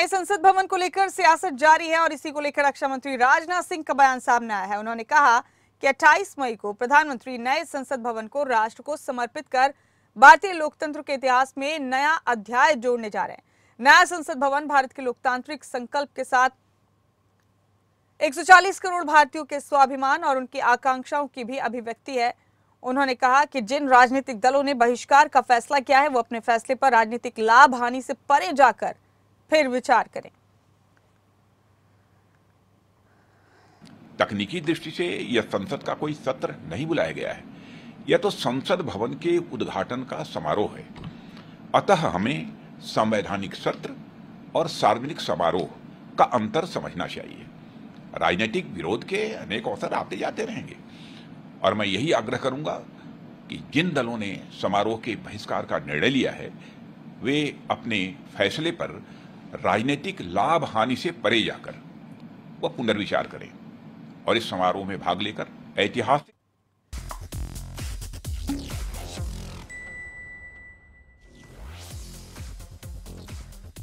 नए संसद भवन को लेकर सियासत जारी है और इसी को लेकर रक्षा मंत्री राजनाथ सिंह का बयान सामने आया है उन्होंने कहा कि 28 मई को प्रधानमंत्री नए संसद भवन को राष्ट्र को समर्पित कर भारतीय लोकतंत्र के इतिहास में नया अध्याय जोड़ने जा रहे हैं नया संसद भवन भारत के लोकतांत्रिक संकल्प के साथ 140 करोड़ भारतीयों के स्वाभिमान और उनकी आकांक्षाओं की भी अभिव्यक्ति है उन्होंने कहा कि जिन राजनीतिक दलों ने बहिष्कार का फैसला किया है वो अपने फैसले पर राजनीतिक लाभ हानि से परे जाकर फिर विचार करें तकनीकी दृष्टि से यह संसद का कोई सत्र नहीं बुलाया गया है यह तो संसद भवन के उद्घाटन का समारोह है अतः हमें संवैधानिक सत्र और सार्वजनिक समारोह का अंतर समझना चाहिए राजनीतिक विरोध के अनेक अवसर आते जाते रहेंगे और मैं यही आग्रह करूंगा कि जिन दलों ने समारोह के बहिष्कार का निर्णय लिया है वे अपने फैसले पर राजनीतिक लाभ हानि से परे जाकर वह पुनर्विचार करें और इस समारोह में भाग लेकर ऐतिहासिक